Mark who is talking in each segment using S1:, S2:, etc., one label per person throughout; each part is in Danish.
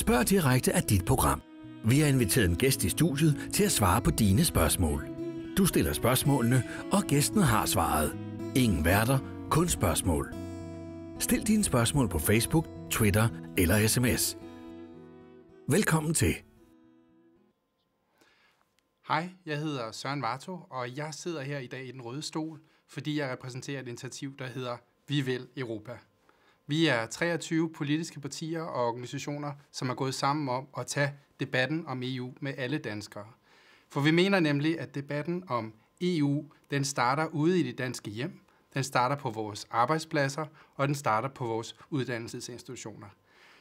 S1: Spørg direkte af dit program. Vi har inviteret en gæst i studiet til at svare på dine spørgsmål. Du stiller spørgsmålene, og gæsten har svaret. Ingen værter, kun spørgsmål. Stil dine spørgsmål på Facebook, Twitter eller sms. Velkommen til. Hej, jeg hedder Søren Varto, og jeg sidder her i dag i den røde stol, fordi jeg repræsenterer et initiativ, der hedder Vi vil Europa. Vi er 23 politiske partier og organisationer, som er gået sammen om at tage debatten om EU med alle danskere. For vi mener nemlig, at debatten om EU, den starter ude i det danske hjem, den starter på vores arbejdspladser, og den starter på vores uddannelsesinstitutioner.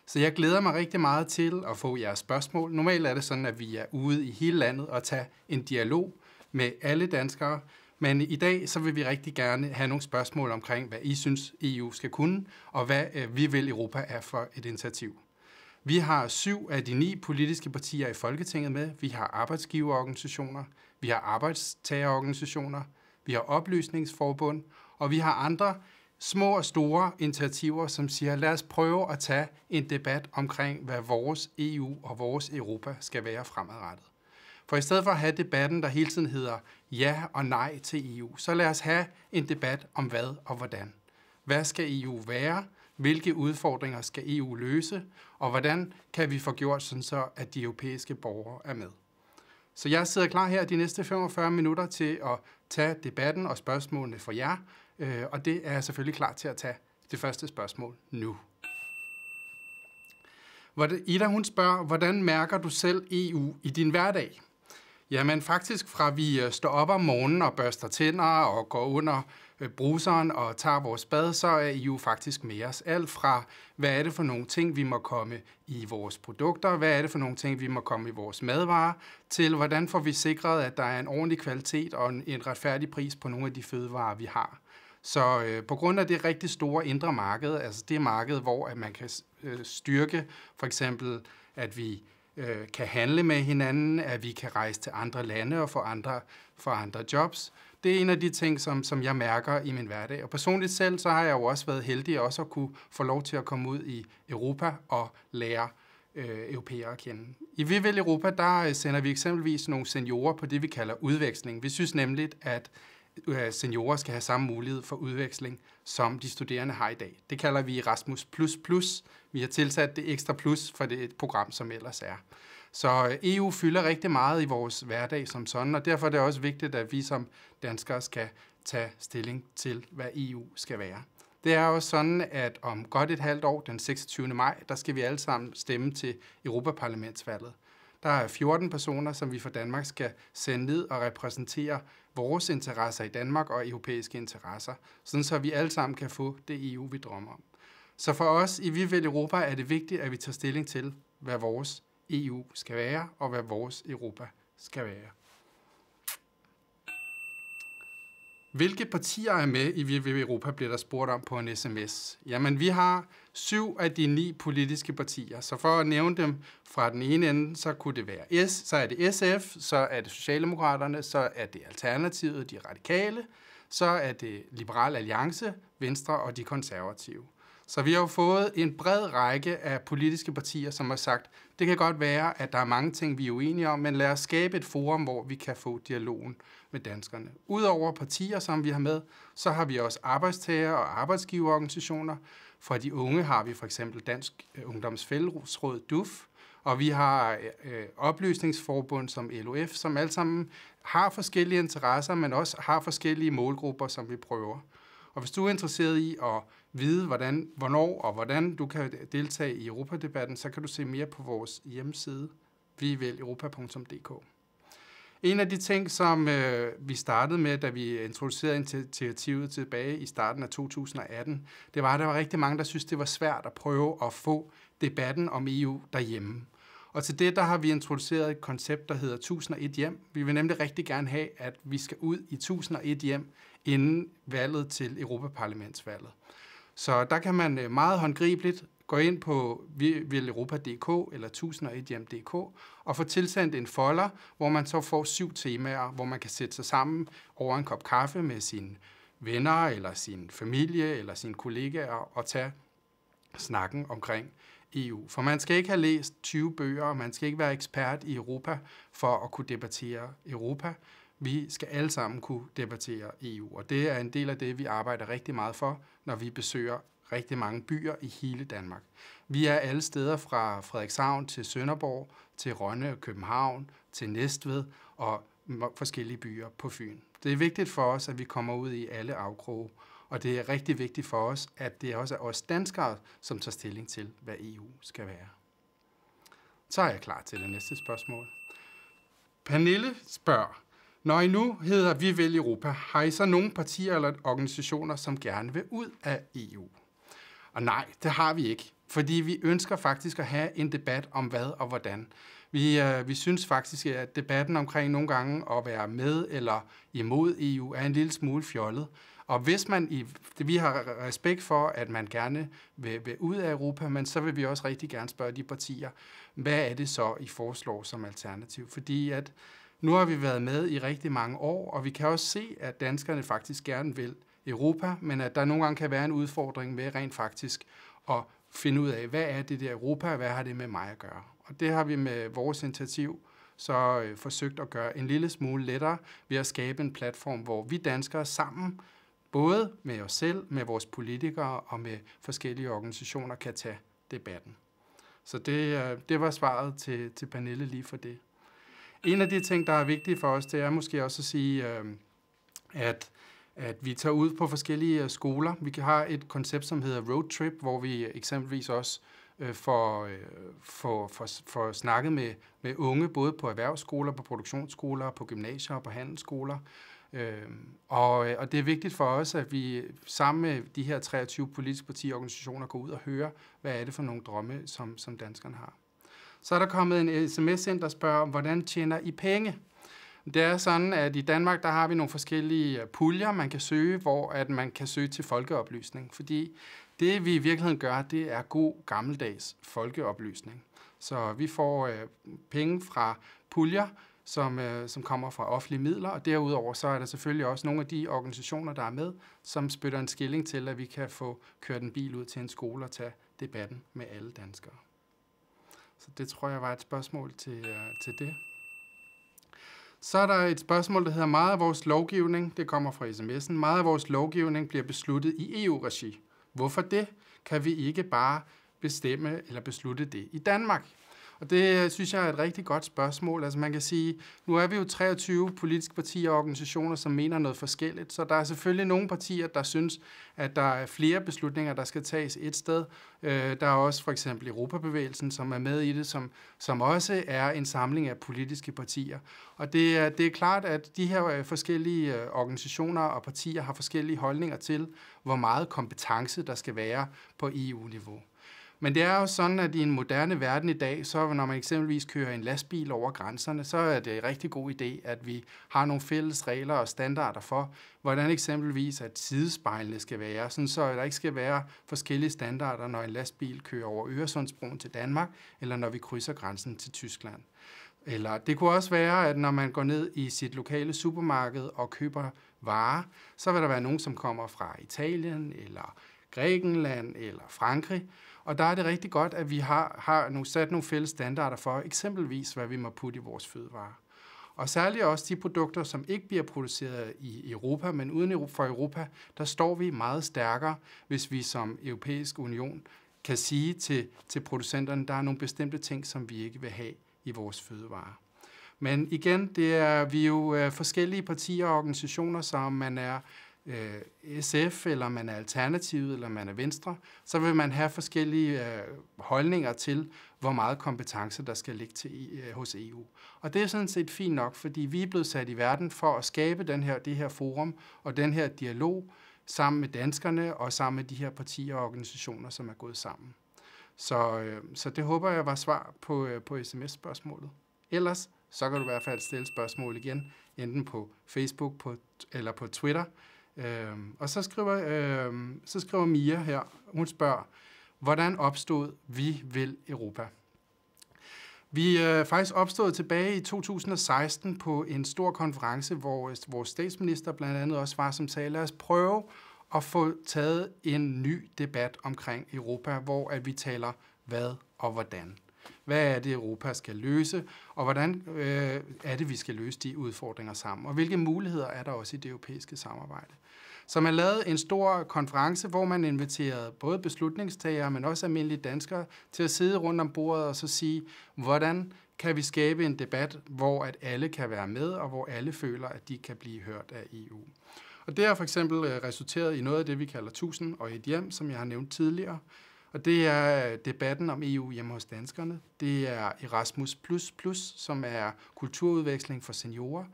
S1: Så jeg glæder mig rigtig meget til at få jeres spørgsmål. Normalt er det sådan, at vi er ude i hele landet og tager en dialog med alle danskere, men i dag så vil vi rigtig gerne have nogle spørgsmål omkring, hvad I synes EU skal kunne, og hvad øh, vi vil Europa er for et initiativ. Vi har syv af de ni politiske partier i Folketinget med. Vi har arbejdsgiverorganisationer, vi har arbejdstagerorganisationer, vi har oplysningsforbund, og vi har andre små og store initiativer, som siger, lad os prøve at tage en debat omkring, hvad vores EU og vores Europa skal være fremadrettet. For i stedet for at have debatten, der hele tiden hedder ja og nej til EU, så lad os have en debat om hvad og hvordan. Hvad skal EU være? Hvilke udfordringer skal EU løse? Og hvordan kan vi få gjort sådan så, at de europæiske borgere er med? Så jeg sidder klar her de næste 45 minutter til at tage debatten og spørgsmålene fra jer, øh, og det er jeg selvfølgelig klar til at tage det første spørgsmål nu. Ida hun spørger, hvordan mærker du selv EU i din hverdag? Jamen faktisk fra vi øh, står op om morgenen og børster tænder og går under øh, bruseren og tager vores bad, så er I jo faktisk med os. Alt fra, hvad er det for nogle ting, vi må komme i vores produkter, hvad er det for nogle ting, vi må komme i vores madvarer, til hvordan får vi sikret, at der er en ordentlig kvalitet og en retfærdig pris på nogle af de fødevarer, vi har. Så øh, på grund af det rigtig store indre marked, altså det marked, hvor at man kan øh, styrke for eksempel, at vi øh, kan handle med hinanden, at vi kan rejse til andre lande og få andre, få andre jobs. Det er en af de ting, som, som jeg mærker i min hverdag. Og personligt selv, så har jeg jo også været heldig også at kunne få lov til at komme ud i Europa og lære øh, europæere at kende. I Vivel Europa, der øh, sender vi eksempelvis nogle seniorer på det, vi kalder udveksling. Vi synes nemlig, at Øh, seniorer skal have samme mulighed for udveksling, som de studerende har i dag. Det kalder vi Erasmus++. Plus Plus. Vi har tilsat det ekstra plus for det program, som ellers er. Så øh, EU fylder rigtig meget i vores hverdag som sådan, og derfor er det også vigtigt, at vi som danskere skal tage stilling til, hvad EU skal være. Det er også sådan, at om godt et halvt år, den 26. maj, der skal vi alle sammen stemme til Europaparlamentsvalget. Der er 14 personer, som vi fra Danmark skal sende ned og repræsentere vores interesser i Danmark og europæiske interesser, sådan så vi alle sammen kan få det EU, vi drømmer om. Så for os i Vi vil Europa er det vigtigt, at vi tager stilling til, hvad vores EU skal være, og hvad vores Europa skal være. Hvilke partier er med i Vi vil Europa, bliver der spurgt om på en sms. Jamen, vi har syv af de ni politiske partier. Så for at nævne dem fra den ene ende, så kunne det være S, så er det SF, så er det Socialdemokraterne, så er det Alternativet, de radikale, så er det Liberal Alliance, Venstre og de konservative. Så vi har jo fået en bred række af politiske partier, som har sagt, det kan godt være, at der er mange ting, vi er uenige om, men lad os skabe et forum, hvor vi kan få dialogen med danskerne. Udover partier, som vi har med, så har vi også arbejdstager- og arbejdsgiverorganisationer, for de unge har vi for eksempel Dansk øh, Ungdomsfællesråd, DUF, og vi har øh, oplysningsforbund som LOF, som alle sammen har forskellige interesser, men også har forskellige målgrupper, som vi prøver. Og hvis du er interesseret i at vide, hvordan, hvornår og hvordan du kan deltage i Europadebatten, så kan du se mere på vores hjemmeside, www.europa.dk. En af de ting, som øh, vi startede med, da vi introducerede initiativet tilbage i starten af 2018, det var, at der var rigtig mange, der syntes, det var svært at prøve at få debatten om EU derhjemme. Og til det, der har vi introduceret et koncept, der hedder 1001 hjem. Vi vil nemlig rigtig gerne have, at vi skal ud i 1001 hjem inden valget til Europaparlamentsvalget. Så der kan man øh, meget håndgribeligt gå ind på vileuropa.dk eller 1001hjem.dk og få tilsendt en folder, hvor man så får syv temaer, hvor man kan sætte sig sammen over en kop kaffe med sine venner eller sin familie eller sine kollegaer og tage snakken omkring EU. For man skal ikke have læst 20 bøger, og man skal ikke være ekspert i Europa for at kunne debattere Europa. Vi skal alle sammen kunne debattere EU, og det er en del af det, vi arbejder rigtig meget for, når vi besøger rigtig mange byer i hele Danmark. Vi er alle steder fra Frederikshavn til Sønderborg, til Rønne og København, til Næstved og forskellige byer på Fyn. Det er vigtigt for os, at vi kommer ud i alle afkroge, og det er rigtig vigtigt for os, at det også er os danskere, som tager stilling til, hvad EU skal være. Så er jeg klar til det næste spørgsmål. Pernille spørger, når I nu hedder Vi vil Europa, har I så nogle partier eller organisationer, som gerne vil ud af EU? Og nej, det har vi ikke. Fordi vi ønsker faktisk at have en debat om hvad og hvordan. Vi, øh, vi synes faktisk, at debatten omkring nogle gange at være med eller imod EU er en lille smule fjollet. Og hvis man, i, det, vi har respekt for, at man gerne vil, vil ud af Europa, men så vil vi også rigtig gerne spørge de partier, hvad er det så, I foreslår som alternativ? Fordi at nu har vi været med i rigtig mange år, og vi kan også se, at danskerne faktisk gerne vil Europa, men at der nogle gange kan være en udfordring med rent faktisk at finde ud af, hvad er det der Europa, hvad har det med mig at gøre? Og det har vi med vores initiativ så øh, forsøgt at gøre en lille smule lettere ved at skabe en platform, hvor vi danskere sammen, både med os selv, med vores politikere og med forskellige organisationer, kan tage debatten. Så det, øh, det var svaret til, til Pernille lige for det. En af de ting, der er vigtige for os, det er måske også at sige, øh, at at vi tager ud på forskellige øh, skoler. Vi har et koncept, som hedder road trip, hvor vi øh, eksempelvis også øh, får, får, får, får snakket med, med unge, både på erhvervsskoler, på produktionsskoler, på gymnasier og på handelsskoler. Øhm, og, og det er vigtigt for os, at vi sammen med de her 23 politiske partier og organisationer går ud og hører, hvad er det for nogle drømme, som, som danskerne har. Så er der kommet en sms ind, der spørger, hvordan tjener I penge? Det er sådan, at i Danmark der har vi nogle forskellige øh, puljer, man kan søge, hvor at man kan søge til folkeoplysning. Fordi det, vi i virkeligheden gør, det er god gammeldags folkeoplysning. Så vi får øh, penge fra puljer, som, øh, som kommer fra offentlige midler, og derudover så er der selvfølgelig også nogle af de organisationer, der er med, som spytter en skilling til, at vi kan få kørt en bil ud til en skole og tage debatten med alle danskere. Så det tror jeg var et spørgsmål til, øh, til det. Så er der et spørgsmål, der hedder, meget af vores lovgivning, det kommer fra sms'en, meget af vores lovgivning bliver besluttet i EU-regi. Hvorfor det? Kan vi ikke bare bestemme eller beslutte det i Danmark? Og det synes jeg er et rigtig godt spørgsmål. Altså man kan sige, nu er vi jo 23 politiske partier og organisationer, som mener noget forskelligt. Så der er selvfølgelig nogle partier, der synes, at der er flere beslutninger, der skal tages et sted. Øh, der er også for eksempel Europabevægelsen, som er med i det, som, som også er en samling af politiske partier. Og det er, det er klart, at de her øh, forskellige øh, organisationer og partier har forskellige holdninger til, hvor meget kompetence der skal være på EU-niveau. Men det er jo sådan, at i en moderne verden i dag, så når man eksempelvis kører en lastbil over grænserne, så er det en rigtig god idé, at vi har nogle fælles regler og standarder for, hvordan eksempelvis at sidespejlene skal være, sådan så der ikke skal være forskellige standarder, når en lastbil kører over Øresundsbroen til Danmark, eller når vi krydser grænsen til Tyskland. Eller det kunne også være, at når man går ned i sit lokale supermarked og køber varer, så vil der være nogen, som kommer fra Italien eller Grækenland eller Frankrig, og der er det rigtig godt, at vi har, har nogle, sat nogle fælles standarder for, eksempelvis hvad vi må putte i vores fødevarer. Og særligt også de produkter, som ikke bliver produceret i Europa, men uden for Europa, der står vi meget stærkere, hvis vi som europæisk union kan sige til, til producenterne, der er nogle bestemte ting, som vi ikke vil have i vores fødevarer. Men igen, det er vi er jo øh, forskellige partier og organisationer, som man er Øh, SF, eller man er Alternativet, eller man er Venstre, så vil man have forskellige øh, holdninger til, hvor meget kompetence der skal ligge til, øh, hos EU. Og det er sådan set fint nok, fordi vi er blevet sat i verden for at skabe den her, det her forum og den her dialog sammen med danskerne og sammen med de her partier og organisationer, som er gået sammen. Så, så det håber jeg var svar på, på sms-spørgsmålet. Ellers så kan du i hvert fald stille spørgsmål igen, enten på Facebook på, eller på Twitter, Øh, og så skriver, øh, så skriver Mia her, hun spørger, hvordan opstod Vi vil Europa? Vi er øh, faktisk opstået tilbage i 2016 på en stor konference, hvor øh, vores statsminister blandt andet også var, som sagde, lad os prøve at få taget en ny debat omkring Europa, hvor at vi taler hvad og hvordan. Hvad er det, Europa skal løse, og hvordan øh, er det, vi skal løse de udfordringer sammen, og hvilke muligheder er der også i det europæiske samarbejde som har lavet en stor konference, hvor man inviterede både beslutningstagere, men også almindelige danskere til at sidde rundt om bordet og så sige, hvordan kan vi skabe en debat, hvor at alle kan være med, og hvor alle føler, at de kan blive hørt af EU. Og det har for eksempel øh, resulteret i noget af det, vi kalder 1000 og et hjem, som jeg har nævnt tidligere. Og det er øh, debatten om EU hjemme hos danskerne. Det er Erasmus++, som er kulturudveksling for seniorer.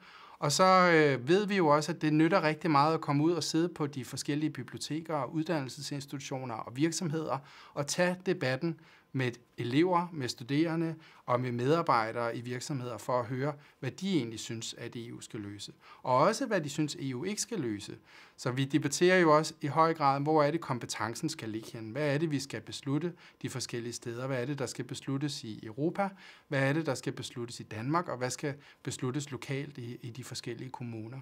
S1: Og så øh, ved vi jo også, at det nytter rigtig meget at komme ud og sidde på de forskellige biblioteker, uddannelsesinstitutioner og virksomheder og tage debatten med elever, med studerende og med medarbejdere i virksomheder for at høre, hvad de egentlig synes, at EU skal løse. Og også, hvad de synes, EU ikke skal løse. Så vi debatterer jo også i høj grad, hvor er det, kompetencen skal ligge hen? Hvad er det, vi skal beslutte de forskellige steder? Hvad er det, der skal besluttes i Europa? Hvad er det, der skal besluttes i Danmark? Og hvad skal besluttes lokalt i, i de forskellige kommuner?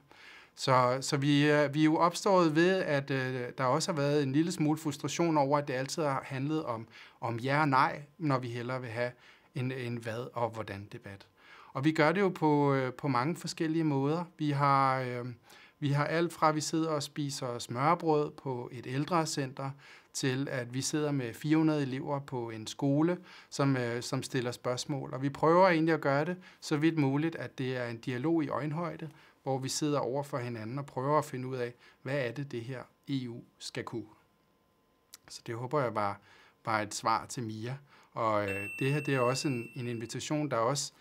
S1: Så, så vi, øh, vi er jo opstået ved, at øh, der også har været en lille smule frustration over, at det altid har handlet om, om ja og nej, når vi hellere vil have en, en hvad og hvordan debat. Og vi gør det jo på, øh, på mange forskellige måder. Vi har, øh, vi har alt fra, at vi sidder og spiser smørbrød på et ældrecenter, til at vi sidder med 400 elever på en skole, som, øh, som stiller spørgsmål. Og vi prøver egentlig at gøre det så vidt muligt, at det er en dialog i øjenhøjde, hvor vi sidder over for hinanden og prøver at finde ud af, hvad er det, det her EU skal kunne. Så det håber jeg var, var et svar til Mia. Og øh, det her det er også en, en invitation, der også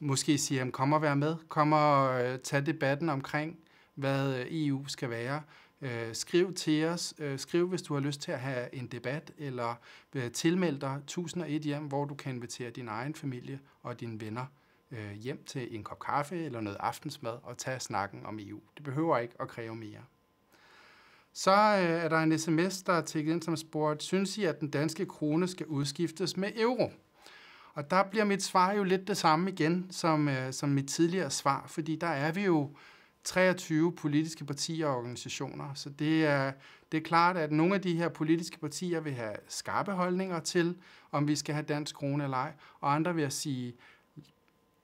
S1: måske siger, jamen, kom og vær med, kom og øh, tag debatten omkring, hvad øh, EU skal være. Øh, skriv til os, øh, skriv hvis du har lyst til at have en debat, eller øh, tilmeld dig 1001 hjem, hvor du kan invitere din egen familie og dine venner øh, hjem til en kop kaffe eller noget aftensmad og tage snakken om EU. Det behøver ikke at kræve mere. Så øh, er der en sms, der er tækket ind, som spurgt, synes I, at den danske krone skal udskiftes med euro? Og der bliver mit svar jo lidt det samme igen, som, øh, som mit tidligere svar, fordi der er vi jo 23 politiske partier og organisationer. Så det er, det er klart, at nogle af de her politiske partier vil have skarpe holdninger til, om vi skal have dansk krone eller ej, og andre vil sige,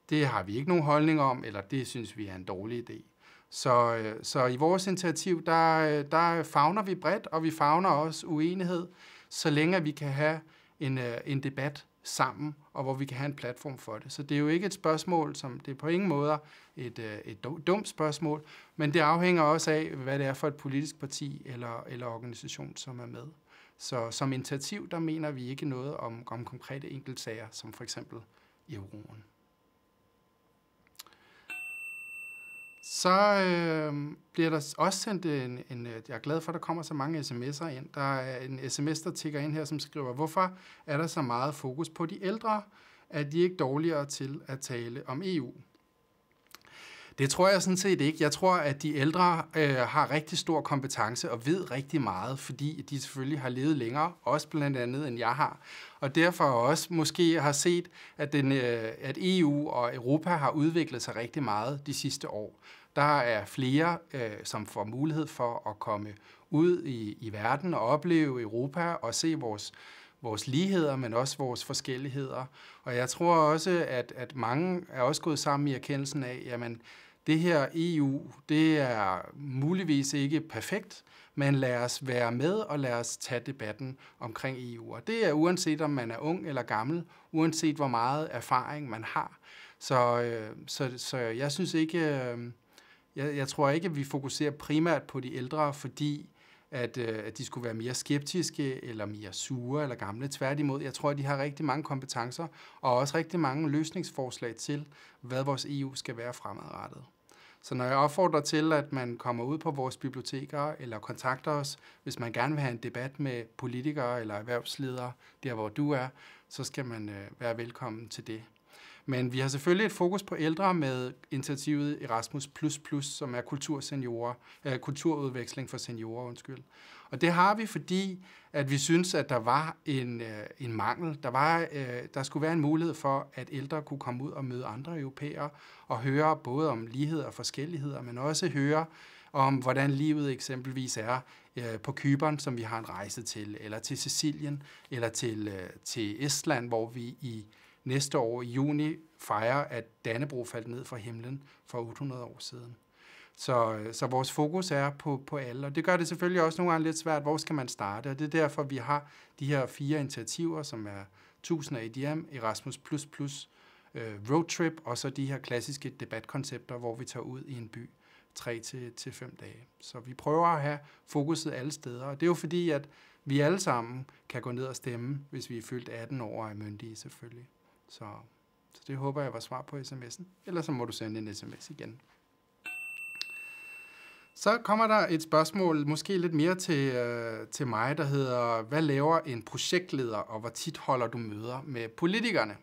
S1: det har vi ikke nogen holdning om, eller det synes vi er en dårlig idé. Så, øh, så i vores initiativ, der, øh, der fagner vi bredt, og vi fagner også uenighed, så længe vi kan have en, øh, en debat sammen, og hvor vi kan have en platform for det. Så det er jo ikke et spørgsmål, som det er på ingen måde et, et dumt spørgsmål, men det afhænger også af, hvad det er for et politisk parti eller, eller organisation, som er med. Så som initiativ, der mener vi ikke noget om, om konkrete enkeltsager, som for eksempel euroen. Så øh, bliver der også sendt en, en, øh, jeg er glad for, at der kommer så mange sms'er ind. Der er en sms, der tigger ind her, som skriver, hvorfor er der så meget fokus på de ældre? Er de ikke dårligere til at tale om EU? Det tror jeg sådan set ikke. Jeg tror, at de ældre øh, har rigtig stor kompetence og ved rigtig meget, fordi de selvfølgelig har levet længere, også blandt andet end jeg har. Og derfor også måske har set, at, den, øh, at EU og Europa har udviklet sig rigtig meget de sidste år. Der er flere, øh, som får mulighed for at komme ud i, i verden og opleve Europa og se vores vores ligheder, men også vores forskelligheder. Og jeg tror også, at, at mange er også gået sammen i erkendelsen af, jamen, det her EU, det er muligvis ikke perfekt, men lad os være med og lad os tage debatten omkring EU. Og det er uanset om man er ung eller gammel, uanset hvor meget erfaring man har. Så, øh, så, så jeg synes ikke, øh, jeg, jeg tror ikke, at vi fokuserer primært på de ældre, fordi at, øh, at de skulle være mere skeptiske eller mere sure eller gamle. Tværtimod, jeg tror, at de har rigtig mange kompetencer og også rigtig mange løsningsforslag til, hvad vores EU skal være fremadrettet. Så når jeg opfordrer til, at man kommer ud på vores biblioteker eller kontakter os, hvis man gerne vil have en debat med politikere eller erhvervsledere, der hvor du er, så skal man øh, være velkommen til det. Men vi har selvfølgelig et fokus på ældre med initiativet Erasmus++, som er kulturseniorer, øh, kulturudveksling for seniorer. Undskyld. Og det har vi, fordi at vi synes, at der var en, øh, en mangel. Der, var, øh, der skulle være en mulighed for, at ældre kunne komme ud og møde andre europæere og høre både om ligheder og forskelligheder, men også høre om, hvordan livet eksempelvis er på Kyberen, som vi har en rejse til, eller til Sicilien, eller til, til Estland, hvor vi i næste år i juni fejrer, at Dannebro faldt ned fra himlen for 800 år siden. Så, så vores fokus er på, på alle, og det gør det selvfølgelig også nogle gange lidt svært, hvor skal man starte, og det er derfor, vi har de her fire initiativer, som er 1000 ADM, Erasmus++, øh, roadtrip, og så de her klassiske debatkoncepter, hvor vi tager ud i en by 3 til, til dage. Så vi prøver at have fokuset alle steder, og det er jo fordi, at vi alle sammen kan gå ned og stemme, hvis vi er fyldt 18 år og er myndige selvfølgelig. Så, så det håber jeg var svar på sms'en. Ellers så må du sende en sms igen. Så kommer der et spørgsmål, måske lidt mere til, øh, til mig, der hedder, hvad laver en projektleder, og hvor tit holder du møder med politikerne?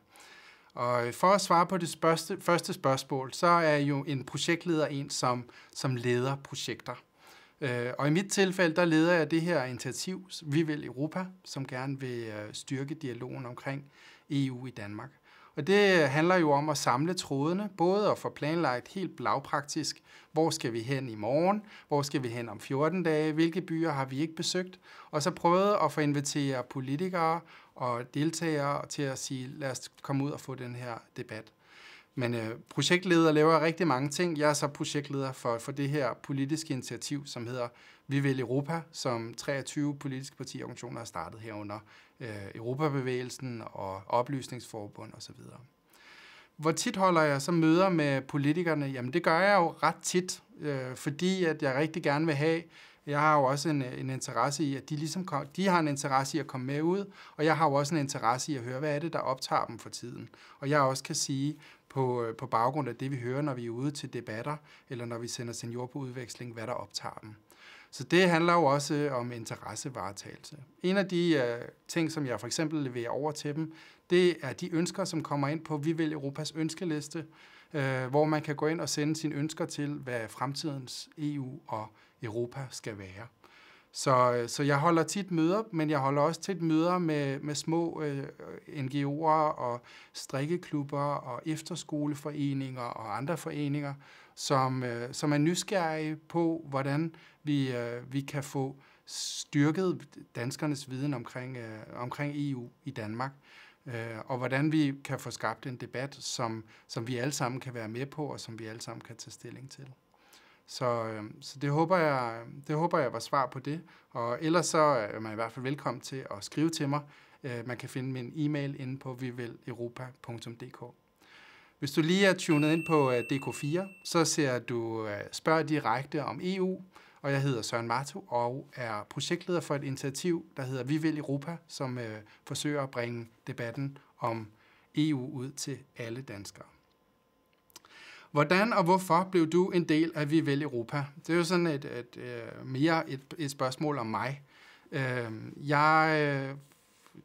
S1: Og for at svare på det spørgste, første spørgsmål, så er jo en projektleder en, som, som leder projekter. Øh, og i mit tilfælde, der leder jeg det her initiativ, Vi vil Europa, som gerne vil øh, styrke dialogen omkring EU i Danmark. Og det handler jo om at samle trådene, både at få planlagt helt lavpraktisk, hvor skal vi hen i morgen, hvor skal vi hen om 14 dage, hvilke byer har vi ikke besøgt, og så prøve at få inviteret politikere og deltagere til at sige, lad os komme ud og få den her debat. Men øh, projektleder laver rigtig mange ting. Jeg er så projektleder for, for det her politiske initiativ, som hedder Vi vil Europa, som 23 politiske partiorganisationer har startet herunder øh, Europabevægelsen og oplysningsforbund osv. Hvor tit holder jeg så møder med politikerne? Jamen det gør jeg jo ret tit, øh, fordi at jeg rigtig gerne vil have, jeg har jo også en, øh, en interesse i, at de, ligesom de har en interesse i at komme med ud, og jeg har jo også en interesse i at høre, hvad er det, der optager dem for tiden. Og jeg også kan sige, på, øh, på baggrund af det, vi hører, når vi er ude til debatter, eller når vi sender senior på udveksling, hvad der optager dem. Så det handler jo også øh, om interessevaretagelse. En af de øh, ting, som jeg for eksempel leverer over til dem, det er de ønsker, som kommer ind på Vi vil Europas ønskeliste, øh, hvor man kan gå ind og sende sine ønsker til, hvad fremtidens EU og Europa skal være. Så, øh, så jeg holder tit møder, men jeg holder også tit møder med, med små øh, NGO'er og strikkeklubber og efterskoleforeninger og andre foreninger, som, øh, som er nysgerrige på, hvordan vi, øh, vi kan få styrket danskernes viden omkring, øh, omkring EU i Danmark, øh, og hvordan vi kan få skabt en debat, som, som vi alle sammen kan være med på, og som vi alle sammen kan tage stilling til. Så, øh, så det, håber jeg, det håber jeg var svar på det, og ellers så er man i hvert fald velkommen til at skrive til mig. Øh, man kan finde min e-mail inde på viveleuropa.dk. Hvis du lige er tunet ind på øh, DK4, så ser du øh, Spørg direkte om EU, og jeg hedder Søren Marto og er projektleder for et initiativ, der hedder Vi vil Europa, som øh, forsøger at bringe debatten om EU ud til alle danskere. Hvordan og hvorfor blev du en del af Vi vil Europa? Det er jo sådan et, et, øh, mere et, et spørgsmål om mig. Øhm, øh, jeg,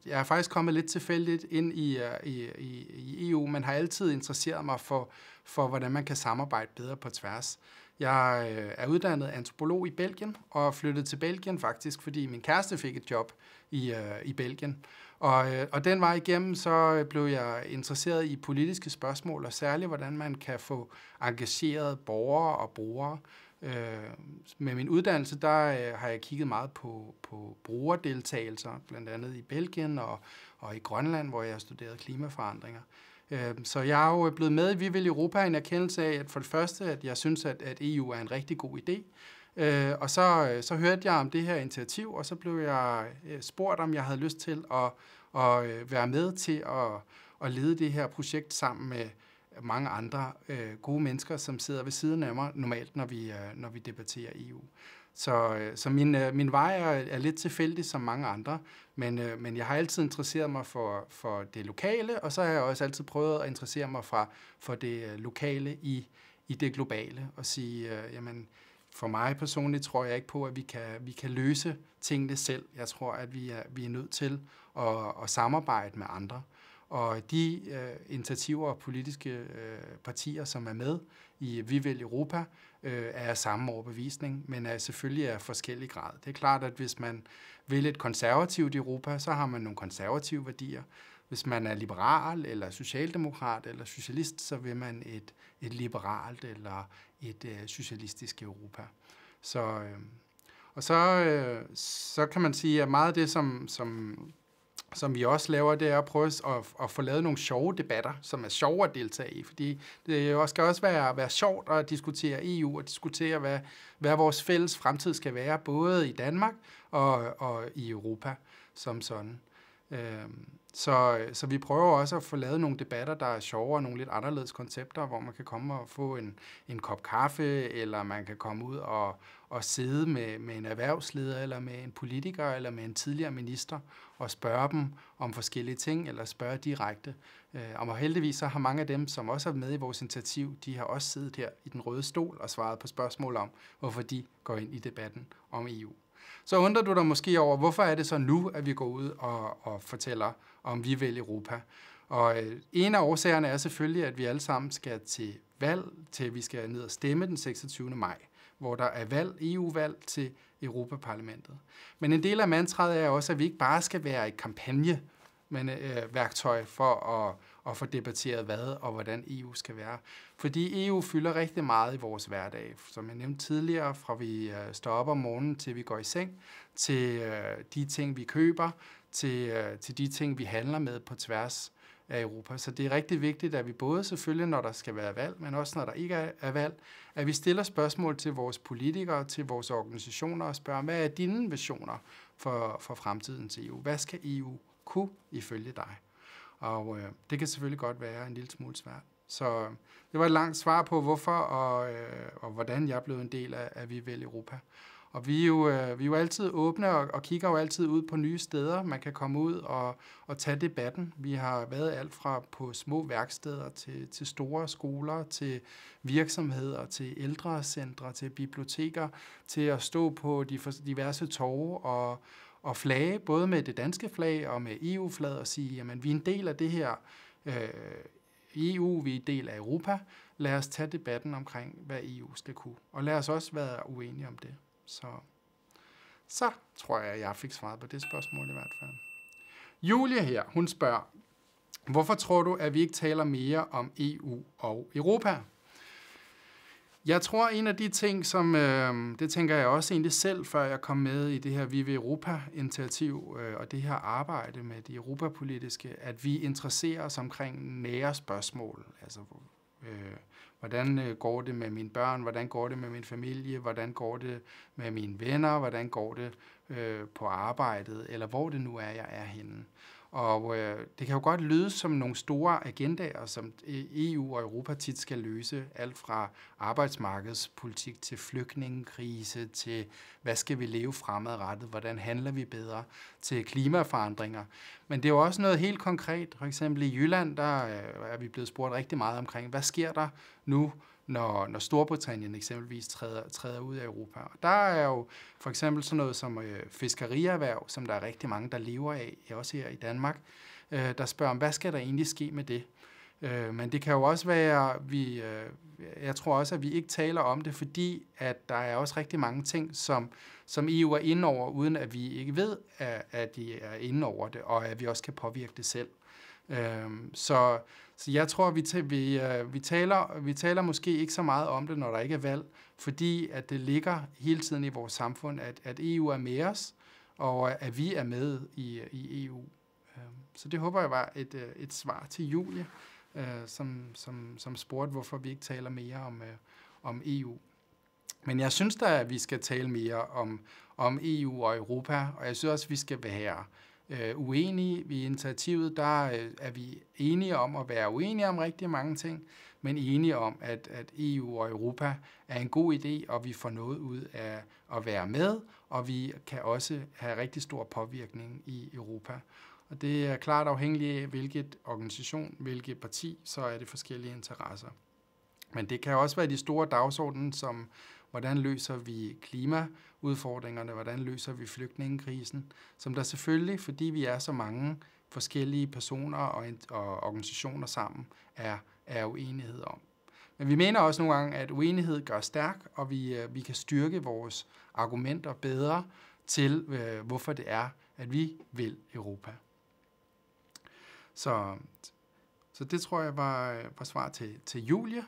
S1: jeg er faktisk kommet lidt tilfældigt ind i, øh, i, i, i EU, men har altid interesseret mig for, for, hvordan man kan samarbejde bedre på tværs. Jeg øh, er uddannet antropolog i Belgien og flyttede til Belgien faktisk, fordi min kæreste fik et job i, øh, i Belgien. Og, øh, og den vej igennem, så blev jeg interesseret i politiske spørgsmål, og særligt hvordan man kan få engageret borgere og brugere. Øh, med min uddannelse, der øh, har jeg kigget meget på, på brugerdeltagelser, blandt andet i Belgien og, og i Grønland, hvor jeg har studeret klimaforandringer. Øhm, så jeg er jo blevet med i Vi vil Europa en erkendelse af, at for det første, at jeg synes, at, at EU er en rigtig god idé. Øh, og så, øh, så hørte jeg om det her initiativ, og så blev jeg øh, spurgt, om jeg havde lyst til at, at være med til at, at lede det her projekt sammen med mange andre gode mennesker, som sidder ved siden af mig normalt, når vi, når vi debatterer EU. Så, øh, så min, øh, min vej er, er lidt tilfældig som mange andre, men, øh, men jeg har altid interesseret mig for, for det lokale, og så har jeg også altid prøvet at interessere mig fra, for det lokale i, i det globale, og sige, jamen, for mig personligt tror jeg ikke på, at vi kan, vi kan løse tingene selv. Jeg tror, at vi er, vi er nødt til at, at samarbejde med andre. Og de øh, initiativer og politiske øh, partier, som er med i Vi vil Europa, øh, er af samme overbevisning, men er selvfølgelig af forskellig grad. Det er klart, at hvis man vil et konservativt Europa, så har man nogle konservative værdier. Hvis man er liberal eller socialdemokrat eller socialist, så vil man et, et liberalt eller et øh, socialistisk Europa. Så, øh, og så, øh, så kan man sige, at meget af det, som, som som vi også laver, det er at prøve at, at få lavet nogle sjove debatter, som er sjove at deltage i, fordi det skal også være, være sjovt at diskutere EU og diskutere, hvad, hvad vores fælles fremtid skal være, både i Danmark og, og i Europa som sådan. Øhm, så, så vi prøver også at få lavet nogle debatter, der er sjove og nogle lidt anderledes koncepter, hvor man kan komme og få en, en kop kaffe, eller man kan komme ud og, at sidde med, med en erhvervsleder, eller med en politiker, eller med en tidligere minister, og spørge dem om forskellige ting, eller spørge direkte. Øh, og heldigvis så har mange af dem, som også er med i vores initiativ, de har også siddet her i den røde stol og svaret på spørgsmål om, hvorfor de går ind i debatten om EU. Så undrer du dig måske over, hvorfor er det så nu, at vi går ud og, og fortæller, om vi vil Europa. Og øh, en af årsagerne er selvfølgelig, at vi alle sammen skal til valg, til vi skal ned og stemme den 26. maj hvor der er valg, EU-valg til Europaparlamentet. Men en del af mantraet er også, at vi ikke bare skal være et kampagne, men øh, værktøj for at, at få debatteret hvad og hvordan EU skal være. Fordi EU fylder rigtig meget i vores hverdag. Som jeg nævnte tidligere, fra vi øh, står op om morgenen til vi går i seng, til øh, de ting vi køber, til, øh, til de ting vi handler med på tværs af Europa. Så det er rigtig vigtigt, at vi både selvfølgelig, når der skal være valg, men også når der ikke er valg, at vi stiller spørgsmål til vores politikere, til vores organisationer og spørger, hvad er dine visioner for, for fremtiden til EU? Hvad skal EU kunne ifølge dig? Og øh, det kan selvfølgelig godt være en lille smule svært. Så øh, det var et langt svar på, hvorfor og, øh, og hvordan jeg blev en del af, af Vi Vælg Europa. Og vi er jo, øh, vi er jo altid åbne og, og kigger jo altid ud på nye steder, man kan komme ud og, og tage debatten. Vi har været alt fra på små værksteder til, til store skoler, til virksomheder, til ældrecentre, til biblioteker, til at stå på de diverse torve og, og flage, både med det danske flag og med EU-flaget, og sige, at vi er en del af det her øh, EU, vi er en del af Europa. Lad os tage debatten omkring, hvad EU skal kunne. Og lad os også være uenige om det. Så, så tror jeg, jeg fik svaret på det spørgsmål i hvert fald. Julie her, hun spørger, hvorfor tror du, at vi ikke taler mere om EU og Europa? Jeg tror, en af de ting, som øh, det tænker jeg også egentlig selv, før jeg kom med i det her Vive Europa-initiativ øh, og det her arbejde med de europapolitiske, at vi interesserer os omkring nære spørgsmål. Altså, øh, Hvordan øh, går det med mine børn? Hvordan går det med min familie? Hvordan går det med mine venner? Hvordan går det øh, på arbejdet? Eller hvor det nu er, jeg er henne. Og øh, det kan jo godt lyde som nogle store agendaer, som EU e og Europa tit skal løse, alt fra arbejdsmarkedspolitik til flygtningekrise, til hvad skal vi leve fremadrettet, hvordan handler vi bedre, til klimaforandringer. Men det er jo også noget helt konkret. For eksempel i Jylland, der øh, er vi blevet spurgt rigtig meget omkring, hvad sker der nu når, når Storbritannien eksempelvis træder, træder ud af Europa. Og der er jo for eksempel sådan noget som øh, fiskerierhverv, som der er rigtig mange, der lever af, også her i Danmark, øh, der spørger om, hvad skal der egentlig ske med det? Øh, men det kan jo også være, vi, øh, jeg tror også, at vi ikke taler om det, fordi at der er også rigtig mange ting, som, som EU er inde over, uden at vi ikke ved, at, at de er inde over det, og at vi også kan påvirke det selv. Øh, så så jeg tror, vi, vi, øh, vi, taler, vi taler måske ikke så meget om det, når der ikke er valg, fordi at det ligger hele tiden i vores samfund, at, at EU er med os, og at vi er med i, i EU. Øhm, så det håber jeg var et, øh, et svar til Julie, øh, som, som, som spurgte, hvorfor vi ikke taler mere om, øh, om EU. Men jeg synes da, at vi skal tale mere om, om EU og Europa, og jeg synes også, at vi skal være øh, uenige i initiativet. Der øh, er vi enige om at være uenige om rigtig mange ting, men enige om, at, at EU og Europa er en god idé, og vi får noget ud af at være med, og vi kan også have rigtig stor påvirkning i Europa. Og det er klart afhængigt af, hvilket organisation, hvilket parti, så er det forskellige interesser. Men det kan også være de store dagsordenen, som hvordan løser vi klima, udfordringerne, hvordan løser vi flygtningekrisen, som der selvfølgelig, fordi vi er så mange forskellige personer og, og organisationer sammen, er, er uenighed om. Men vi mener også nogle gange, at uenighed gør stærk, og vi, øh, vi kan styrke vores argumenter bedre til, øh, hvorfor det er, at vi vil Europa. Så, så det tror jeg var, øh, var svar til, til Julie.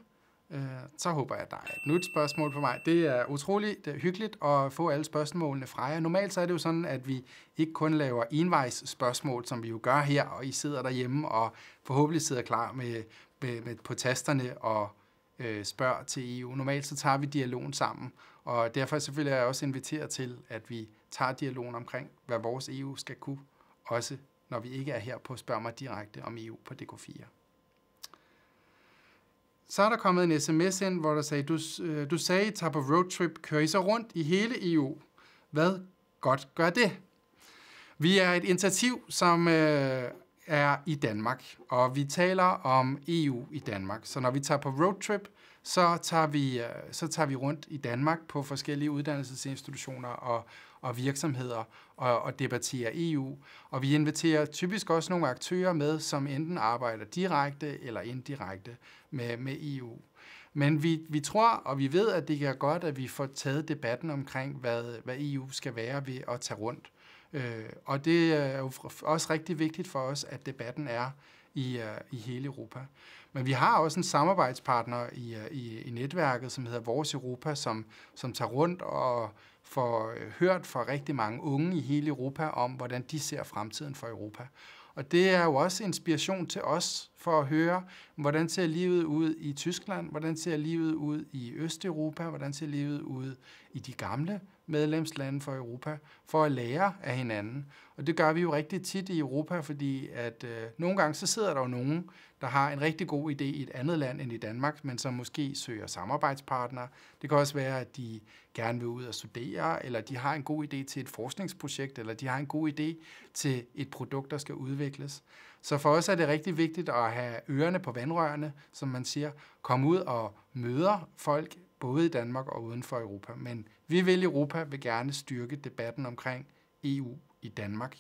S1: Øh, så håber jeg, at der er et nyt spørgsmål for mig. Det er utroligt det er hyggeligt at få alle spørgsmålene fra jer. Normalt så er det jo sådan, at vi ikke kun laver envejs spørgsmål, som vi jo gør her, og I sidder derhjemme og forhåbentlig sidder klar med, med, med på tasterne og øh, spørger til EU. Normalt så tager vi dialogen sammen, og derfor så selvfølgelig er jeg også inviteret til, at vi tager dialogen omkring, hvad vores EU skal kunne, også når vi ikke er her på Spørg mig direkte om EU på DK4. Så er der kommet en sms ind, hvor der sagde, du, øh, du sagde, I tager på roadtrip, kører I så rundt i hele EU? Hvad godt gør det? Vi er et initiativ, som øh, er i Danmark, og vi taler om EU i Danmark. Så når vi tager på roadtrip, så tager vi, øh, så tager vi rundt i Danmark på forskellige uddannelsesinstitutioner og og virksomheder og, og debatterer EU. Og vi inviterer typisk også nogle aktører med, som enten arbejder direkte eller indirekte med, med EU. Men vi, vi tror, og vi ved, at det gør godt, at vi får taget debatten omkring, hvad, hvad EU skal være ved at tage rundt. Øh, og det er jo også rigtig vigtigt for os, at debatten er i, uh, i hele Europa. Men vi har også en samarbejdspartner i, uh, i, i netværket, som hedder Vores Europa, som, som tager rundt og får øh, hørt fra rigtig mange unge i hele Europa om, hvordan de ser fremtiden for Europa. Og det er jo også inspiration til os for at høre, hvordan ser livet ud i Tyskland, hvordan ser livet ud i Østeuropa, hvordan ser livet ud i de gamle medlemslande for Europa, for at lære af hinanden. Og det gør vi jo rigtig tit i Europa, fordi at øh, nogle gange så sidder der jo nogen, der har en rigtig god idé i et andet land end i Danmark, men som måske søger samarbejdspartnere. Det kan også være, at de gerne vil ud og studere, eller de har en god idé til et forskningsprojekt, eller de har en god idé til et produkt, der skal udvikles. Så for os er det rigtig vigtigt at have ørerne på vandrørene, som man siger, komme ud og møde folk, både i Danmark og uden for Europa. Men vi vil Europa vil gerne styrke debatten omkring EU i Danmark.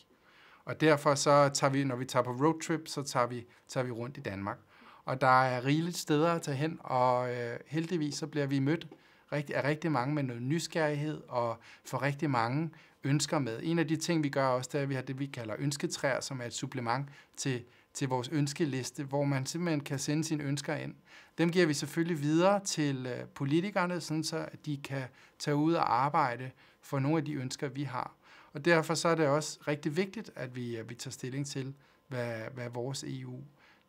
S1: Og derfor så tager vi, når vi tager på roadtrip, så tager vi, tager vi rundt i Danmark. Og der er rigeligt steder at tage hen, og øh, heldigvis så bliver vi mødt rigtig, af rigtig mange med noget nysgerrighed, og for rigtig mange ønsker med. En af de ting, vi gør også, det er, at vi har det, vi kalder ønsketræer, som er et supplement til, til vores ønskeliste, hvor man simpelthen kan sende sine ønsker ind. Dem giver vi selvfølgelig videre til øh, politikerne, sådan så at de kan tage ud og arbejde for nogle af de ønsker, vi har. Og derfor så er det også rigtig vigtigt, at vi, at vi tager stilling til, hvad, hvad vores EU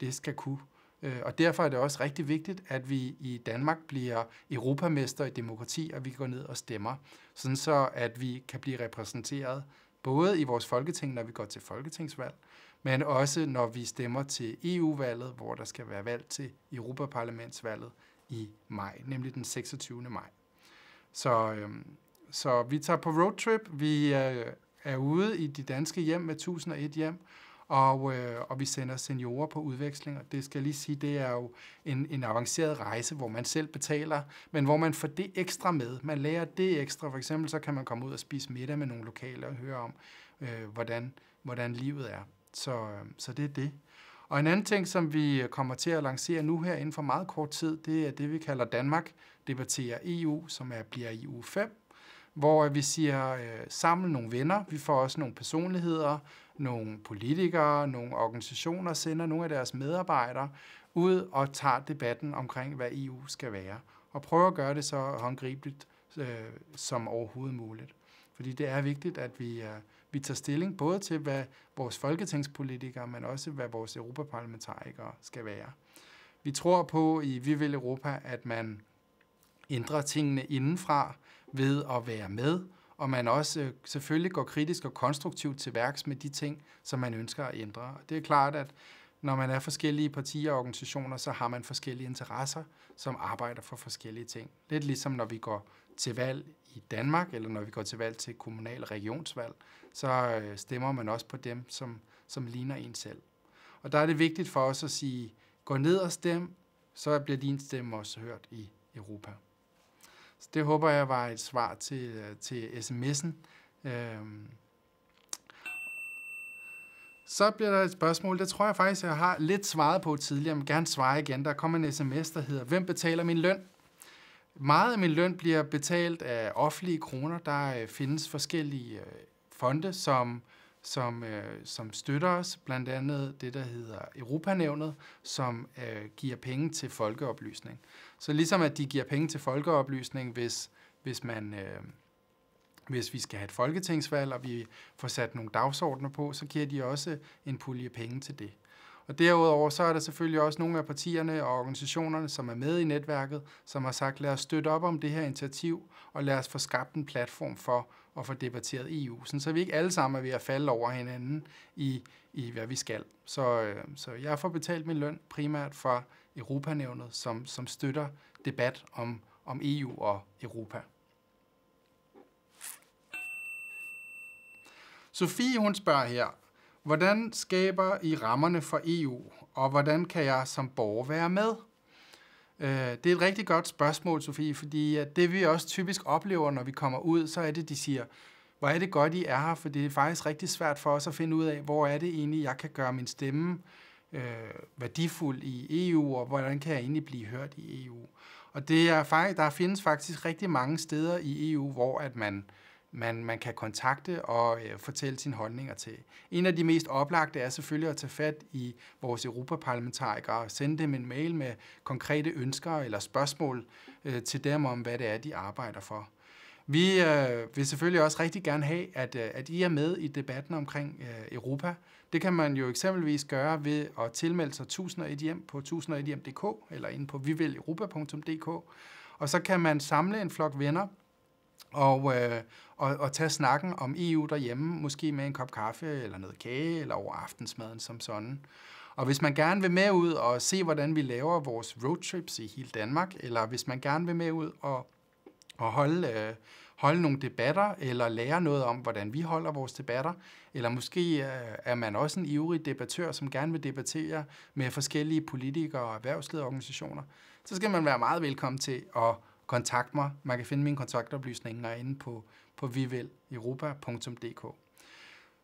S1: det skal kunne. Øh, og derfor er det også rigtig vigtigt, at vi i Danmark bliver europamester i demokrati, og vi går ned og stemmer, sådan så at vi kan blive repræsenteret både i vores folketing, når vi går til folketingsvalg, men også når vi stemmer til EU-valget, hvor der skal være valg til Europaparlamentsvalget i maj, nemlig den 26. maj. Så, øhm, så vi tager på roadtrip, vi øh, er ude i de danske hjem med 1001 hjem, og, øh, og vi sender seniorer på udveksling, og det skal jeg lige sige, det er jo en, en avanceret rejse, hvor man selv betaler, men hvor man får det ekstra med. Man lærer det ekstra, for eksempel så kan man komme ud og spise middag med nogle lokale og høre om, øh, hvordan, hvordan livet er. Så, øh, så det er det. Og en anden ting, som vi kommer til at lancere nu her inden for meget kort tid, det er det, vi kalder Danmark debatterer EU, som er, bliver EU 5, hvor øh, vi siger, øh, samle nogle venner, vi får også nogle personligheder, nogle politikere, nogle organisationer sender nogle af deres medarbejdere ud og tager debatten omkring, hvad EU skal være. Og prøver at gøre det så håndgribeligt øh, som overhovedet muligt. Fordi det er vigtigt, at vi, øh, vi tager stilling både til, hvad vores folketingspolitikere, men også hvad vores europaparlamentarikere skal være. Vi tror på i Vi vil Europa, at man ændrer tingene indenfra ved at være med og man også øh, selvfølgelig går kritisk og konstruktivt til værks med de ting, som man ønsker at ændre. Det er klart, at når man er forskellige partier og organisationer, så har man forskellige interesser, som arbejder for forskellige ting. Lidt ligesom når vi går til valg i Danmark, eller når vi går til valg til kommunal- og regionsvalg, så øh, stemmer man også på dem, som, som ligner en selv. Og der er det vigtigt for os at sige, gå ned og stem, så bliver din stemme også hørt i Europa. Så det håber jeg var et svar til, øh, til sms'en. Øhm. Så bliver der et spørgsmål, det tror jeg faktisk, jeg har lidt svaret på tidligere, men gerne svare igen. Der kommer en sms, der hedder, hvem betaler min løn? Meget af min løn bliver betalt af offentlige kroner. Der øh, findes forskellige øh, fonde, som, som, som støtter os. Blandt andet det, der hedder Europanævnet, som giver penge til folkeoplysning. Så ligesom at de giver penge til folkeoplysning, hvis, hvis, man, øh, hvis vi skal have et folketingsvalg, og vi får sat nogle dagsordner på, så giver de også en pulje penge til det. Og derudover så er der selvfølgelig også nogle af partierne og organisationerne, som er med i netværket, som har sagt, lad os støtte op om det her initiativ, og lad os få skabt en platform for at få debatteret EU, sådan, så vi ikke alle sammen er ved at falde over hinanden i, i hvad vi skal. Så, øh, så jeg får betalt min løn primært for, Europanævnet, som, som støtter debat om, om EU og Europa. Sofie hun spørger her, hvordan skaber I rammerne for EU, og hvordan kan jeg som borger være med? Øh, det er et rigtig godt spørgsmål, Sofie, fordi det vi også typisk oplever, når vi kommer ud, så er det, de siger, hvor er det godt, I er her, for det er faktisk rigtig svært for os at finde ud af, hvor er det egentlig, jeg kan gøre min stemme øh, værdifuld i EU, og hvordan kan jeg egentlig blive hørt i EU? Og det er, der findes faktisk rigtig mange steder i EU, hvor at man, man, man kan kontakte og øh, fortælle sine holdninger til. En af de mest oplagte er selvfølgelig at tage fat i vores europaparlamentarikere og sende dem en mail med konkrete ønsker eller spørgsmål øh, til dem om, hvad det er, de arbejder for. Vi øh, vil selvfølgelig også rigtig gerne have, at, øh, at I er med i debatten omkring øh, Europa. Det kan man jo eksempelvis gøre ved at tilmelde sig 1001 hjem på 1001hjem.dk eller inde på vivel.europa.dk. Og så kan man samle en flok venner og, øh, og, og tage snakken om EU derhjemme, måske med en kop kaffe eller noget kage eller over aftensmaden som sådan. Og hvis man gerne vil med ud og se, hvordan vi laver vores roadtrips i hele Danmark, eller hvis man gerne vil med ud og, og holde, øh, holde nogle debatter, eller lære noget om, hvordan vi holder vores debatter. Eller måske øh, er man også en ivrig debattør, som gerne vil debattere med forskellige politikere og erhvervslederorganisationer. Så skal man være meget velkommen til at kontakte mig. Man kan finde mine kontaktoplysninger inde på, på viveleuropa.dk.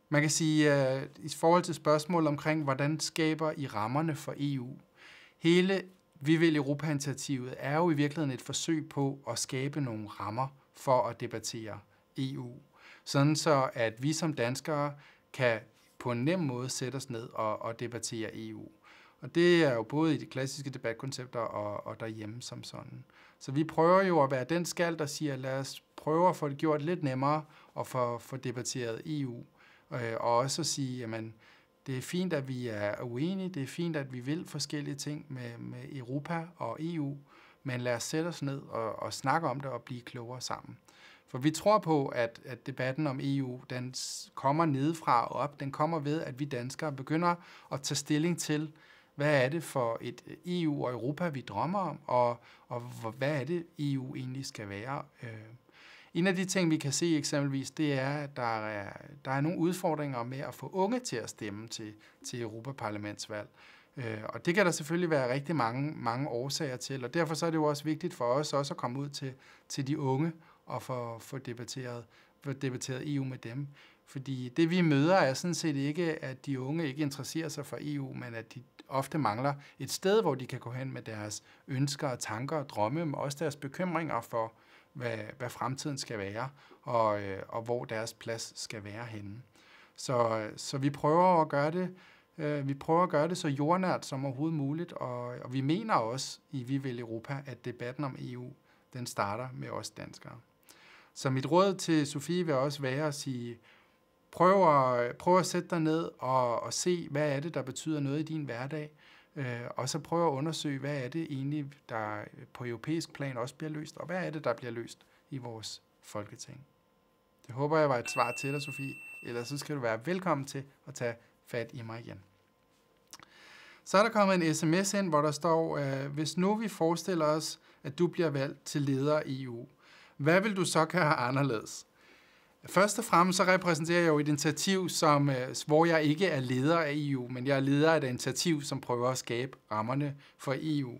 S1: Man kan sige, at øh, i forhold til spørgsmål omkring, hvordan skaber I rammerne for EU? Hele Vi vil Europa-initiativet er jo i virkeligheden et forsøg på at skabe nogle rammer for at debattere EU. Sådan så, at vi som danskere kan på en nem måde sætte os ned og, og debattere EU. Og det er jo både i de klassiske debatkoncepter og, og derhjemme som sådan. Så vi prøver jo at være den skal, der siger, lad os prøve at få det gjort lidt nemmere og få, få debatteret EU. Øh, og også at sige, jamen, det er fint, at vi er uenige, det er fint, at vi vil forskellige ting med, med Europa og EU, men lad os sætte os ned og, og snakke om det og blive klogere sammen. For vi tror på, at, at debatten om EU, den kommer nedefra og op. Den kommer ved, at vi danskere begynder at tage stilling til, hvad er det for et øh, EU og Europa, vi drømmer om, og, og hvad er det, EU egentlig skal være. Øh, en af de ting, vi kan se eksempelvis, det er, at der er, der er nogle udfordringer med at få unge til at stemme til, til Europaparlamentsvalg. Øh, og det kan der selvfølgelig være rigtig mange, mange årsager til, og derfor så er det jo også vigtigt for os også at komme ud til, til de unge og få, få, debatteret, få debatteret EU med dem. Fordi det vi møder er sådan set ikke, at de unge ikke interesserer sig for EU, men at de ofte mangler et sted, hvor de kan gå hen med deres ønsker og tanker og drømme, men også deres bekymringer for, hvad, hvad fremtiden skal være, og, øh, og hvor deres plads skal være henne. Så, så vi prøver at gøre det Øh, vi prøver at gøre det så jordnært som overhovedet muligt, og, og vi mener også i Vi vil Europa, at debatten om EU, den starter med os danskere. Så mit råd til Sofie vil også være at sige, prøv at, prøv at sætte dig ned og, og se, hvad er det, der betyder noget i din hverdag, øh, og så prøv at undersøge, hvad er det egentlig, der på europæisk plan også bliver løst, og hvad er det, der bliver løst i vores folketing. Det håber jeg var et svar til dig, Sofie. Ellers så skal du være velkommen til at tage fat i mig igen. Så er der kommet en sms ind, hvor der står, øh, hvis nu vi forestiller os, at du bliver valgt til leder i EU, hvad vil du så gøre anderledes? Først og fremmest så repræsenterer jeg jo et initiativ, som, øh, hvor jeg ikke er leder af EU, men jeg er leder af et initiativ, som prøver at skabe rammerne for EU.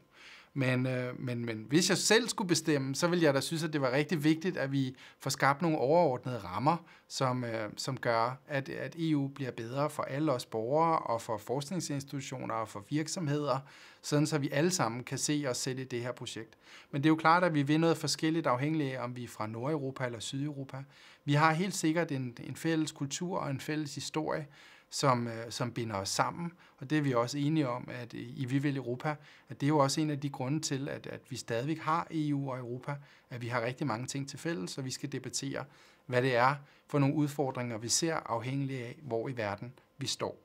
S1: Men, øh, men, men hvis jeg selv skulle bestemme, så ville jeg da synes, at det var rigtig vigtigt, at vi får skabt nogle overordnede rammer, som, øh, som gør, at, at EU bliver bedre for alle os borgere og for forskningsinstitutioner og for virksomheder, sådan så vi alle sammen kan se os selv i det her projekt. Men det er jo klart, at vi vil noget forskelligt afhængigt af, om vi er fra Nordeuropa eller Sydeuropa. Vi har helt sikkert en, en fælles kultur og en fælles historie, som, øh, som binder os sammen. Og det er vi også enige om, at øh, i Vi vil Europa, at det er jo også en af de grunde til, at, at vi stadigvæk har EU og Europa, at vi har rigtig mange ting til fælles, og vi skal debattere, hvad det er for nogle udfordringer, vi ser afhængig af, hvor i verden vi står.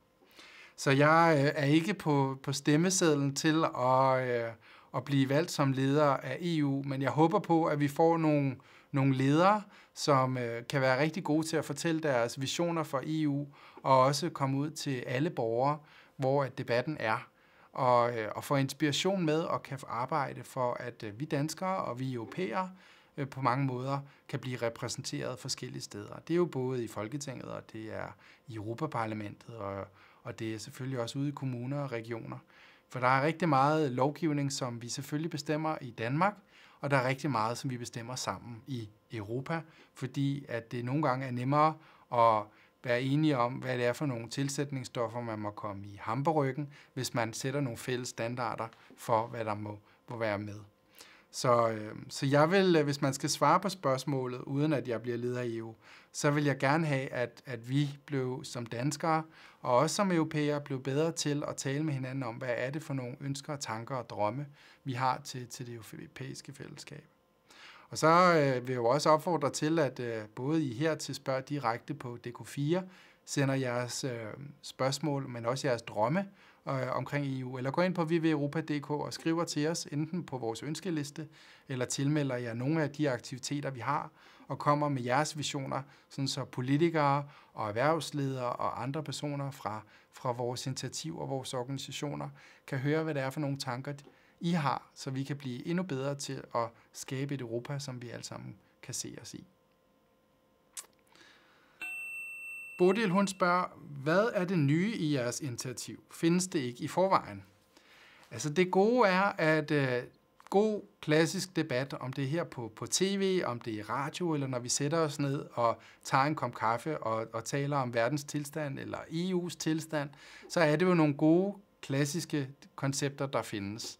S1: Så jeg øh, er ikke på, på stemmesedlen til at, øh, at blive valgt som leder af EU, men jeg håber på, at vi får nogle, øh, nogle ledere, som øh, kan være rigtig gode til at fortælle deres visioner for EU, og også komme ud til alle borgere, hvor at debatten er, og, øh, og få inspiration med og kan arbejde for, at øh, vi danskere og vi europæere øh, på mange måder kan blive repræsenteret forskellige steder. Det er jo både i Folketinget, og det er i Europaparlamentet, og, og det er selvfølgelig også ude i kommuner og regioner. For der er rigtig meget lovgivning, som vi selvfølgelig bestemmer i Danmark, og der er rigtig meget, som vi bestemmer sammen i Europa, fordi at det nogle gange er nemmere at være enige om, hvad det er for nogle tilsætningsstoffer, man må komme i hamperryggen, hvis man sætter nogle fælles standarder for, hvad der må, må være med. Så, øh, så jeg vil, øh, hvis man skal svare på spørgsmålet, uden at jeg bliver leder af EU, så vil jeg gerne have, at, at vi blev som danskere, og også som europæere, blev bedre til at tale med hinanden om, hvad er det for nogle ønsker, tanker og drømme, vi har til, til det europæiske fællesskab. Og så øh, vil jeg jo også opfordre til, at øh, både I her til Spørg Direkte på DK4 sender jeres øh, spørgsmål, men også jeres drømme øh, omkring EU, eller gå ind på www.europa.dk og skriver til os, enten på vores ønskeliste, eller tilmelder jer nogle af de aktiviteter, vi har, og kommer med jeres visioner, sådan så politikere og erhvervsledere og andre personer fra, fra vores initiativ og vores organisationer kan høre, hvad det er for nogle tanker, I har, så vi kan blive endnu bedre til at skabe et Europa, som vi alle sammen kan se os i. Bodil hun spørger, hvad er det nye i jeres initiativ? Findes det ikke i forvejen? Altså det gode er, at øh, god klassisk debat, om det er her på, på tv, om det er i radio, eller når vi sætter os ned og tager en kop kaffe og, og taler om verdens tilstand eller EU's tilstand, så er det jo nogle gode klassiske koncepter, der findes.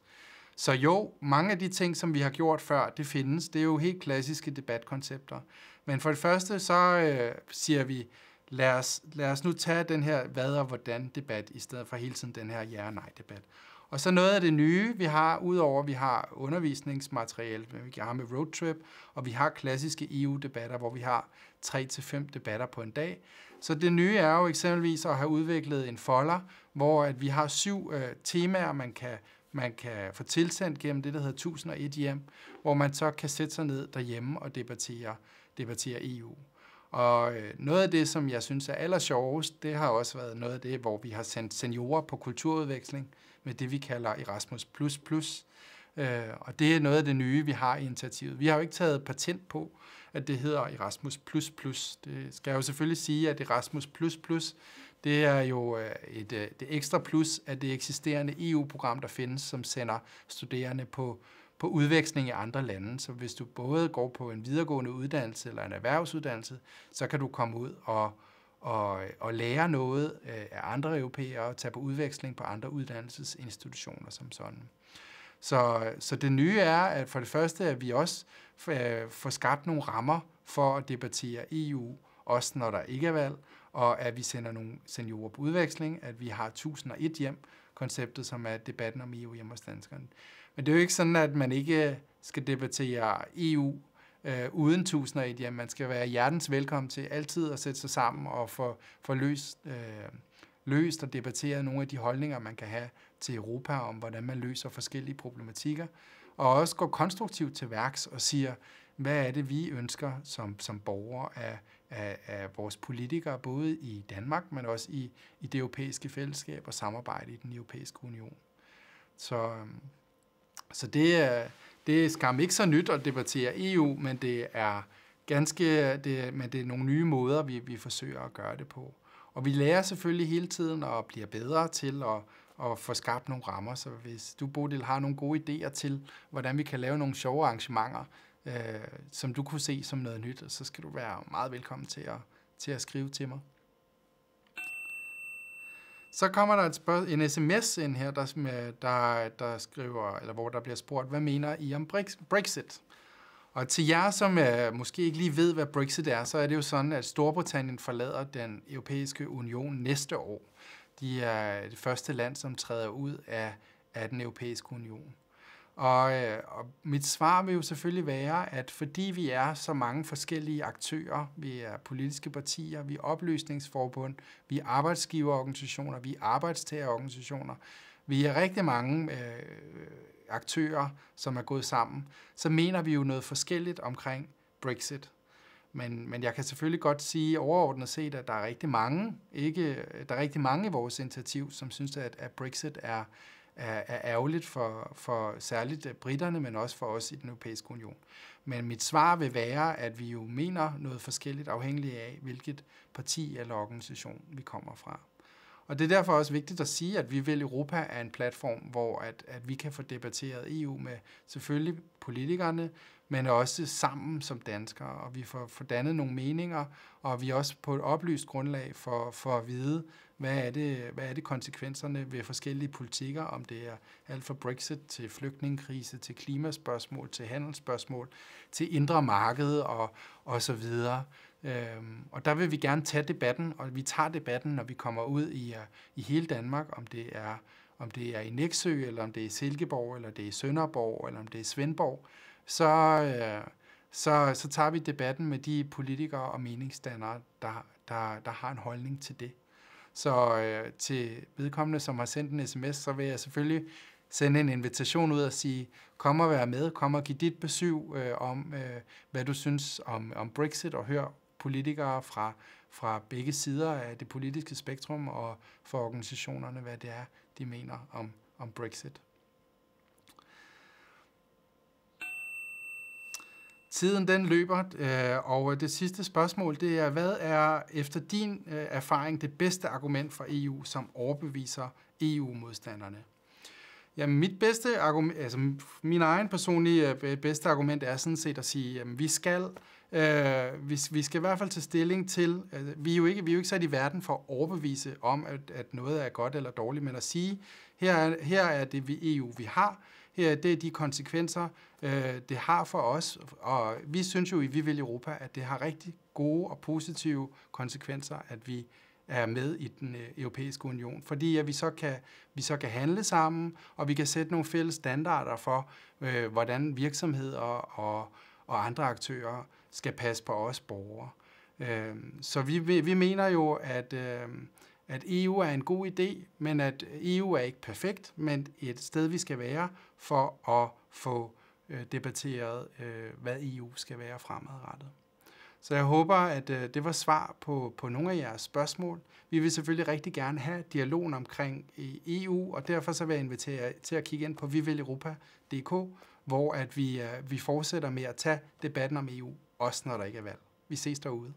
S1: Så jo, mange af de ting, som vi har gjort før, det findes. Det er jo helt klassiske debatkoncepter. Men for det første, så øh, siger vi, lad os, lad os nu tage den her hvad og hvordan debat, i stedet for hele tiden den her ja og nej debat. Og så noget af det nye, vi har, udover at vi har undervisningsmateriale, vi har med roadtrip, og vi har klassiske EU-debatter, hvor vi har 3-5 til debatter på en dag. Så det nye er jo eksempelvis at have udviklet en folder, hvor at vi har syv øh, temaer, man kan, man kan få tilsendt gennem det, der hedder 1001 hjem, hvor man så kan sætte sig ned derhjemme og debattere, debattere EU. Og øh, noget af det, som jeg synes er allersjovest, det har også været noget af det, hvor vi har sendt seniorer på kulturudveksling med det, vi kalder Erasmus++. Øh, og det er noget af det nye, vi har i initiativet. Vi har jo ikke taget patent på, at det hedder Erasmus++. Det skal jeg jo selvfølgelig sige, at Erasmus++, det er jo øh, et, det ekstra plus af det eksisterende EU-program, der findes, som sender studerende på på udveksling i andre lande. Så hvis du både går på en videregående uddannelse eller en erhvervsuddannelse, så kan du komme ud og, og, og lære noget øh, af andre europæere og tage på udveksling på andre uddannelsesinstitutioner som sådan. Så, så det nye er, at for det første, at vi også øh, får skabt nogle rammer for at debattere EU, også når der ikke er valg, og at vi sender nogle seniorer på udveksling, at vi har 1001 hjem, konceptet, som er debatten om EU hjemme hos danskerne. Men det er jo ikke sådan, at man ikke skal debattere EU øh, uden tusinder af det. Man skal være hjertens velkommen til altid at sætte sig sammen og få, få løst, øh, løst og debattere nogle af de holdninger, man kan have til Europa om, hvordan man løser forskellige problematikker. Og også gå konstruktivt til værks og siger, hvad er det, vi ønsker som, som borgere af, af, af vores politikere, både i Danmark, men også i, i det europæiske fællesskab og samarbejde i den europæiske union. Så øhm, så det, det er skam ikke så nyt at debattere EU, men det er ganske, det, men det er nogle nye måder, vi, vi forsøger at gøre det på. Og vi lærer selvfølgelig hele tiden og bliver bedre til at, at få skabt nogle rammer. Så hvis du, Bodil, har nogle gode idéer til, hvordan vi kan lave nogle sjove arrangementer, øh, som du kunne se som noget nyt, så skal du være meget velkommen til at, til at skrive til mig. Så kommer der et spørg- en sms ind her, der, der, der skriver, eller hvor der bliver spurgt, hvad mener I om Brexit? Og til jer, som uh, måske ikke lige ved, hvad Brexit er, så er det jo sådan, at Storbritannien forlader den europæiske union næste år. De er det første land, som træder ud af, af den europæiske union. Og, øh, og mit svar vil jo selvfølgelig være, at fordi vi er så mange forskellige aktører, vi er politiske partier, vi er oplysningsforbund, vi er arbejdsgiverorganisationer, vi er arbejdstagerorganisationer, vi er rigtig mange øh, aktører, som er gået sammen, så mener vi jo noget forskelligt omkring Brexit. Men, men jeg kan selvfølgelig godt sige overordnet set, at der er rigtig mange, ikke, der er rigtig mange i vores initiativ, som synes, at, at Brexit er er, er ærgerligt for, for særligt øh, britterne, men også for os i den europæiske union. Men mit svar vil være, at vi jo mener noget forskelligt afhængigt af, hvilket parti eller organisation vi kommer fra. Og det er derfor også vigtigt at sige, at vi vil Europa er en platform, hvor at, at vi kan få debatteret EU med selvfølgelig politikerne, men også sammen som danskere, og vi får, får dannet nogle meninger, og vi også på et oplyst grundlag for, for at vide, hvad er det, hvad er det konsekvenserne ved forskellige politikker, om det er alt fra Brexit til flygtningekrise, til klimaspørgsmål, til handelsspørgsmål, til indre marked og, og så videre. Øhm, og der vil vi gerne tage debatten, og vi tager debatten, når vi kommer ud i, øh, i hele Danmark, om det er om det er i Næksø, eller om det er i Silkeborg, eller det er i Sønderborg, eller om det er i Svendborg, så, øh, så, så tager vi debatten med de politikere og meningsdannere, der, der, der har en holdning til det. Så øh, til vedkommende, som har sendt en sms, så vil jeg selvfølgelig sende en invitation ud og sige, kom og vær med, kom og giv dit besøg øh, om, øh, hvad du synes om, om Brexit, og hør politikere fra, fra begge sider af det politiske spektrum, og for organisationerne, hvad det er, de mener om, om Brexit. Tiden den løber, øh, og det sidste spørgsmål, det er, hvad er efter din øh, erfaring det bedste argument for EU, som overbeviser EU-modstanderne? Ja, mit bedste argument, altså min egen personlige øh, bedste argument er sådan set at sige, at vi skal, vi, vi skal i hvert fald tage stilling til, vi, er jo ikke, vi er jo ikke sat i verden for at overbevise om, at, at noget er godt eller dårligt, men at sige, her er, her er det vi EU, vi har, her, det er de konsekvenser, øh, det har for os. Og vi synes jo i Vi vil Europa, at det har rigtig gode og positive konsekvenser, at vi er med i den øh, europæiske union, fordi at vi, så kan, vi så kan handle sammen, og vi kan sætte nogle fælles standarder for, øh, hvordan virksomheder og, og andre aktører skal passe på os borgere. Øh, så vi, vi mener jo, at, øh, at EU er en god idé, men at EU er ikke perfekt, men et sted, vi skal være for at få øh, debatteret, øh, hvad EU skal være fremadrettet. Så jeg håber, at øh, det var svar på, på nogle af jeres spørgsmål. Vi vil selvfølgelig rigtig gerne have dialogen omkring EU, og derfor så vil jeg invitere jer til at kigge ind på viveleuropa.dk, hvor at vi, vi fortsætter med at tage debatten om EU, også når der ikke er valg. Vi ses derude.